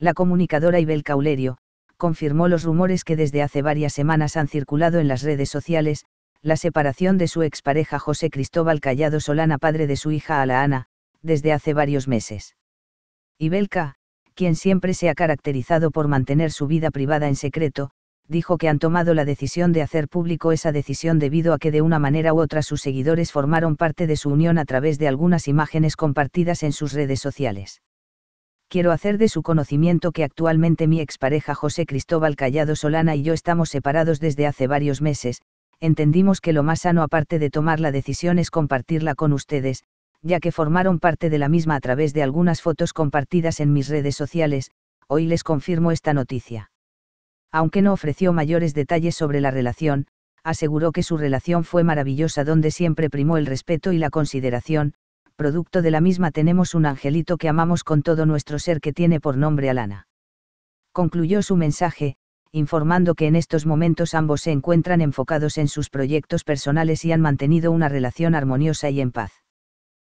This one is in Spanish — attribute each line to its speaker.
Speaker 1: la comunicadora Ibel Caulerio, confirmó los rumores que desde hace varias semanas han circulado en las redes sociales, la separación de su expareja José Cristóbal Callado Solana, padre de su hija Alaana, desde hace varios meses. Ibelka, quien siempre se ha caracterizado por mantener su vida privada en secreto, dijo que han tomado la decisión de hacer público esa decisión debido a que de una manera u otra sus seguidores formaron parte de su unión a través de algunas imágenes compartidas en sus redes sociales quiero hacer de su conocimiento que actualmente mi expareja José Cristóbal Callado Solana y yo estamos separados desde hace varios meses, entendimos que lo más sano aparte de tomar la decisión es compartirla con ustedes, ya que formaron parte de la misma a través de algunas fotos compartidas en mis redes sociales, hoy les confirmo esta noticia. Aunque no ofreció mayores detalles sobre la relación, aseguró que su relación fue maravillosa donde siempre primó el respeto y la consideración, producto de la misma tenemos un angelito que amamos con todo nuestro ser que tiene por nombre Alana. Concluyó su mensaje, informando que en estos momentos ambos se encuentran enfocados en sus proyectos personales y han mantenido una relación armoniosa y en paz.